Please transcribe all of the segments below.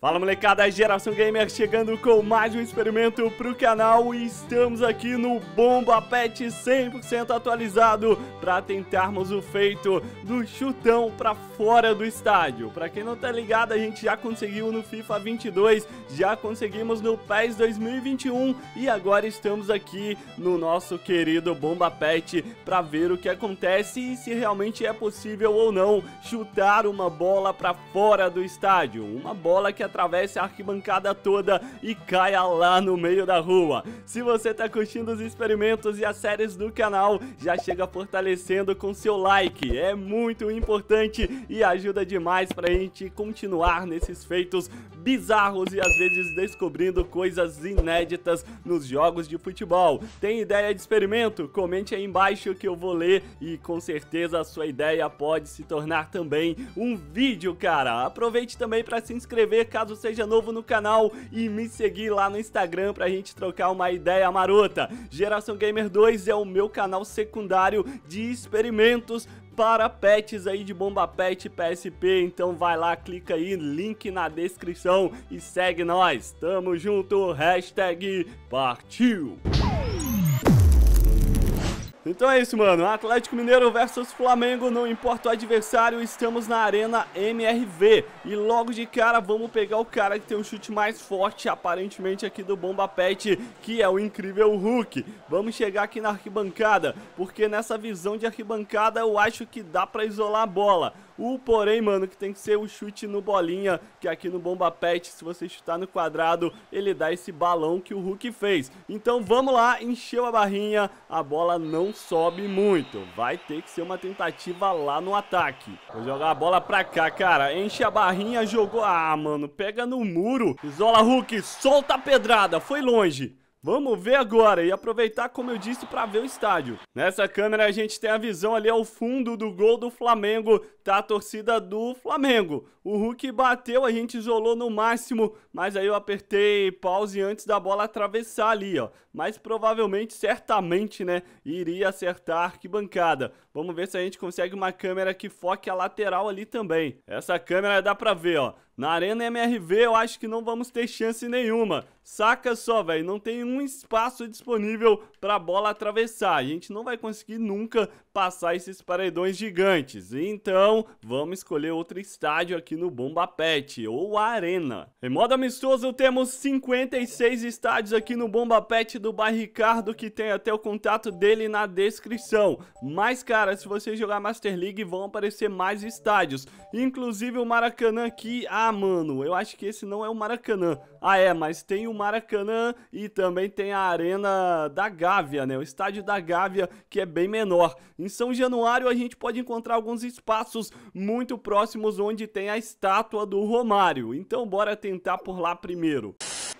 Fala molecada, Geração Gamer chegando com mais um experimento pro canal e estamos aqui no Bomba Pet 100% atualizado para tentarmos o feito do chutão para fora do estádio. Para quem não tá ligado, a gente já conseguiu no FIFA 22, já conseguimos no PES 2021 e agora estamos aqui no nosso querido Bomba Pet para ver o que acontece e se realmente é possível ou não chutar uma bola para fora do estádio. Uma bola que atravesse a arquibancada toda e caia lá no meio da rua. Se você tá curtindo os experimentos e as séries do canal, já chega fortalecendo com seu like. É muito importante e ajuda demais pra gente continuar nesses feitos bizarros e às vezes descobrindo coisas inéditas nos jogos de futebol. Tem ideia de experimento? Comente aí embaixo que eu vou ler e com certeza a sua ideia pode se tornar também um vídeo, cara. Aproveite também para se inscrever caso seja novo no canal e me seguir lá no Instagram pra gente trocar uma ideia marota. Geração Gamer 2 é o meu canal secundário de experimentos para pets aí de Bomba Pet PSP, então vai lá, clica aí, link na descrição e segue nós. Tamo junto, hashtag partiu! Então é isso, mano. Atlético Mineiro versus Flamengo, não importa o adversário, estamos na Arena MRV. E logo de cara vamos pegar o cara que tem um chute mais forte, aparentemente, aqui do Bomba Pet, que é o incrível Hulk. Vamos chegar aqui na arquibancada, porque nessa visão de arquibancada eu acho que dá pra isolar a bola. O porém, mano, que tem que ser o chute no bolinha, que aqui no Bomba Pet, se você chutar no quadrado, ele dá esse balão que o Hulk fez. Então vamos lá, encheu a barrinha, a bola não sobe muito. Vai ter que ser uma tentativa lá no ataque. Vou jogar a bola pra cá, cara. Enche a barrinha, jogou... Ah, mano, pega no muro. Isola Hulk, solta a pedrada, foi longe. Vamos ver agora e aproveitar, como eu disse, para ver o estádio. Nessa câmera a gente tem a visão ali ao fundo do gol do Flamengo, tá a torcida do Flamengo. O Hulk bateu, a gente isolou no máximo, mas aí eu apertei pause antes da bola atravessar ali, ó. Mas provavelmente, certamente, né, iria acertar a arquibancada. Vamos ver se a gente consegue uma câmera que foque a lateral ali também. Essa câmera dá para ver, ó. Na Arena MRV eu acho que não vamos ter chance nenhuma. Saca só, velho, não tem um espaço disponível pra bola atravessar. A gente não vai conseguir nunca passar esses paredões gigantes. Então, vamos escolher outro estádio aqui no Bomba Pet ou Arena. Em modo amistoso, temos 56 estádios aqui no Bomba Pet do Barricardo que tem até o contato dele na descrição. Mas, cara, se você jogar Master League, vão aparecer mais estádios. Inclusive o Maracanã aqui. Ah, mano, eu acho que esse não é o Maracanã. Ah, é, mas tem o Maracanã e também tem a Arena da Gávea, né? O estádio da Gávea, que é bem menor. Em São Januário a gente pode encontrar alguns espaços muito próximos onde tem a estátua do Romário. Então bora tentar por lá primeiro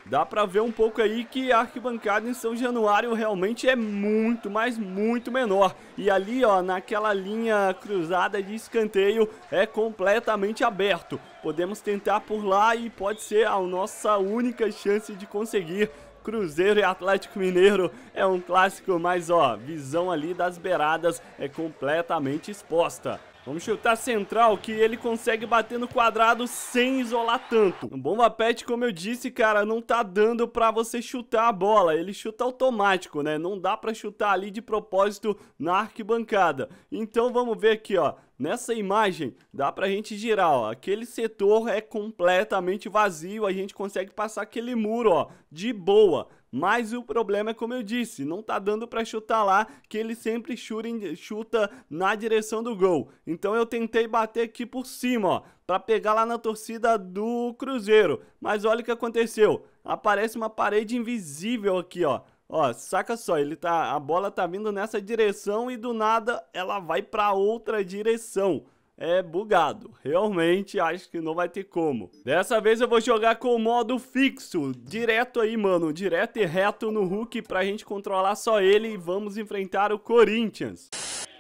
dá para ver um pouco aí que a arquibancada em São Januário realmente é muito, mas muito menor. E ali, ó, naquela linha cruzada de escanteio é completamente aberto. Podemos tentar por lá e pode ser a nossa única chance de conseguir Cruzeiro e Atlético Mineiro é um clássico, mas ó, visão ali das beiradas é completamente exposta. Vamos chutar central, que ele consegue bater no quadrado sem isolar tanto. No bomba pet, como eu disse, cara, não tá dando pra você chutar a bola. Ele chuta automático, né? Não dá pra chutar ali de propósito na arquibancada. Então vamos ver aqui, ó. Nessa imagem, dá pra gente girar, ó. Aquele setor é completamente vazio, a gente consegue passar aquele muro, ó, de boa. Mas o problema é como eu disse, não tá dando para chutar lá, que ele sempre chuta, chuta na direção do gol. Então eu tentei bater aqui por cima, ó, para pegar lá na torcida do Cruzeiro. Mas olha o que aconteceu. Aparece uma parede invisível aqui, ó. Ó, saca só, ele tá a bola tá vindo nessa direção e do nada ela vai para outra direção é bugado. Realmente acho que não vai ter como. Dessa vez eu vou jogar com o modo fixo, direto aí, mano, direto e reto no Hulk pra gente controlar só ele e vamos enfrentar o Corinthians.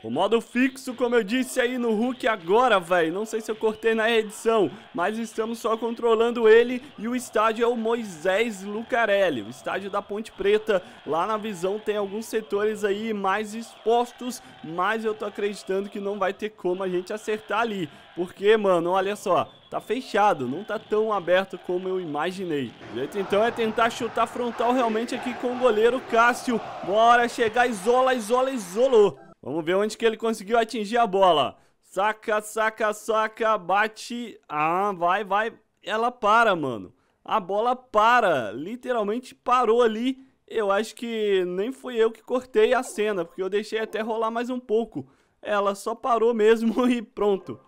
O modo fixo, como eu disse aí no Hulk agora, velho, não sei se eu cortei na edição, mas estamos só controlando ele e o estádio é o Moisés Lucarelli, o estádio da Ponte Preta. Lá na visão tem alguns setores aí mais expostos, mas eu tô acreditando que não vai ter como a gente acertar ali, porque, mano, olha só, tá fechado, não tá tão aberto como eu imaginei. O jeito então é tentar chutar frontal realmente aqui com o goleiro Cássio. Bora chegar, isola, isola, isolou. Vamos ver onde que ele conseguiu atingir a bola. Saca, saca, saca, bate. Ah, vai, vai. Ela para, mano. A bola para. Literalmente parou ali. Eu acho que nem fui eu que cortei a cena, porque eu deixei até rolar mais um pouco. Ela só parou mesmo e pronto.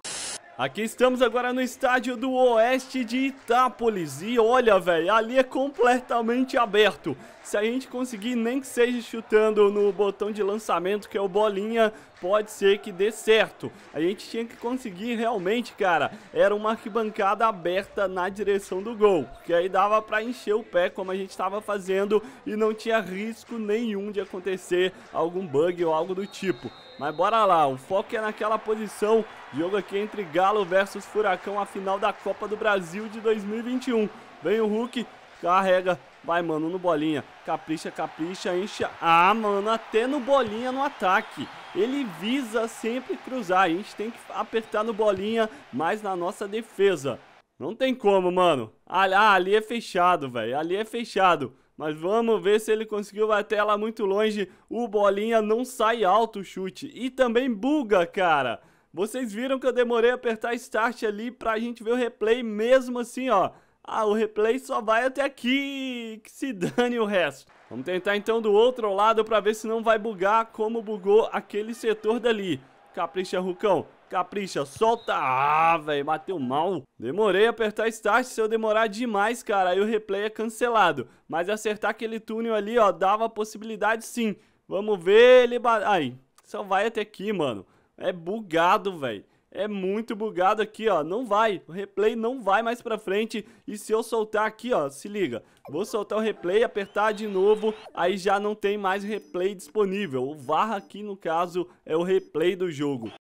Aqui estamos agora no estádio do Oeste de Itápolis. E olha, velho, ali é completamente aberto. Se a gente conseguir, nem que seja chutando no botão de lançamento, que é o bolinha, pode ser que dê certo. A gente tinha que conseguir realmente, cara. Era uma arquibancada aberta na direção do gol. Porque aí dava pra encher o pé, como a gente estava fazendo, e não tinha risco nenhum de acontecer algum bug ou algo do tipo. Mas bora lá, o foco é naquela posição Jogo aqui entre Galo versus Furacão, a final da Copa do Brasil de 2021. Vem o Hulk, carrega, vai mano no bolinha, capricha, capricha, enche. Ah, mano, até no bolinha no ataque. Ele visa sempre cruzar, a gente tem que apertar no bolinha, mas na nossa defesa. Não tem como, mano. Ah, ali é fechado, velho. Ali é fechado. Mas vamos ver se ele conseguiu bater lá muito longe. O bolinha não sai alto o chute. E também buga, cara. Vocês viram que eu demorei a apertar Start ali pra gente ver o replay mesmo assim, ó. Ah, o replay só vai até aqui, que se dane o resto. Vamos tentar então do outro lado pra ver se não vai bugar como bugou aquele setor dali. Capricha, Rucão. Capricha, solta. Ah, velho, bateu mal. Demorei a apertar start. Se eu demorar demais, cara, aí o replay é cancelado. Mas acertar aquele túnel ali, ó, dava a possibilidade sim. Vamos ver ele... Ai, só vai até aqui, mano. É bugado, velho. É muito bugado aqui, ó. Não vai. O replay não vai mais pra frente. E se eu soltar aqui, ó, se liga. Vou soltar o replay, apertar de novo. Aí já não tem mais replay disponível. O VAR aqui, no caso, é o replay do jogo.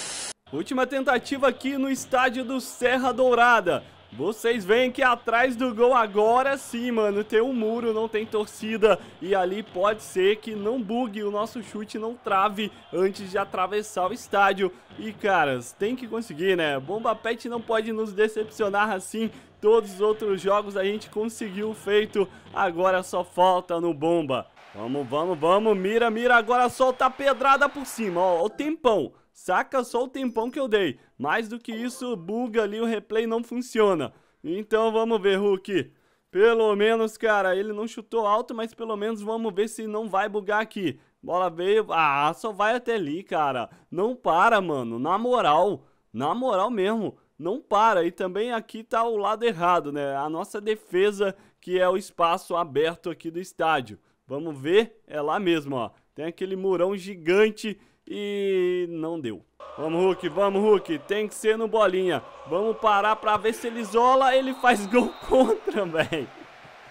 Última tentativa aqui no estádio do Serra Dourada. Vocês veem que atrás do gol agora sim, mano, tem um muro, não tem torcida e ali pode ser que não bugue, o nosso chute não trave antes de atravessar o estádio. E, caras, tem que conseguir, né? Bomba Pet não pode nos decepcionar assim, todos os outros jogos a gente conseguiu feito, agora só falta no Bomba. Vamos, vamos, vamos. Mira, mira. Agora solta a pedrada por cima. Ó, o tempão. Saca só o tempão que eu dei. Mais do que isso, buga ali. O replay não funciona. Então vamos ver, Hulk. Pelo menos, cara, ele não chutou alto, mas pelo menos vamos ver se não vai bugar aqui. Bola veio. Ah, só vai até ali, cara. Não para, mano. Na moral. Na moral mesmo. Não para. E também aqui tá o lado errado, né? A nossa defesa, que é o espaço aberto aqui do estádio. Vamos ver, é lá mesmo, ó. Tem aquele murão gigante e não deu. Vamos, Hulk, vamos, Hulk. Tem que ser no bolinha. Vamos parar pra ver se ele isola. Ele faz gol contra, velho.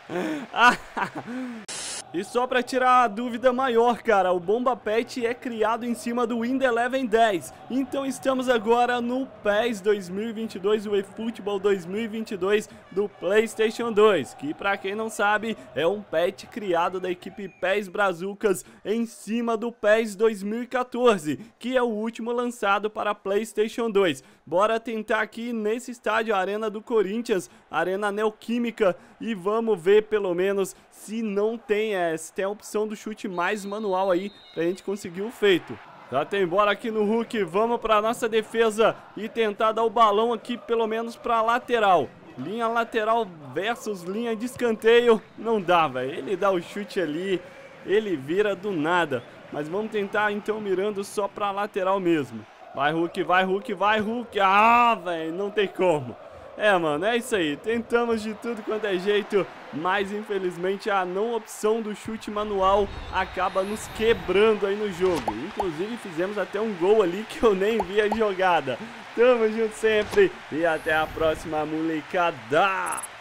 E só para tirar a dúvida maior, cara, o Bomba Pet é criado em cima do Wind Eleven 10. Então estamos agora no PES 2022, o eFootball 2022 do PlayStation 2, que para quem não sabe, é um patch criado da equipe PES Brazucas em cima do PES 2014, que é o último lançado para PlayStation 2. Bora tentar aqui nesse estádio Arena do Corinthians, Arena Neoquímica, e vamos ver pelo menos se não tem é, se tem a opção do chute mais manual aí pra gente conseguir o feito. Já tem bola aqui no Hulk, vamos pra nossa defesa e tentar dar o balão aqui pelo menos pra lateral. Linha lateral versus linha de escanteio, não dá, velho. Ele dá o chute ali, ele vira do nada. Mas vamos tentar então mirando só pra lateral mesmo. Vai Hulk, vai Hulk, vai Hulk. Ah, velho, não tem como. É, mano, é isso aí. Tentamos de tudo quanto é jeito, mas infelizmente a não opção do chute manual acaba nos quebrando aí no jogo. Inclusive fizemos até um gol ali que eu nem vi a jogada. Tamo junto sempre e até a próxima molecada!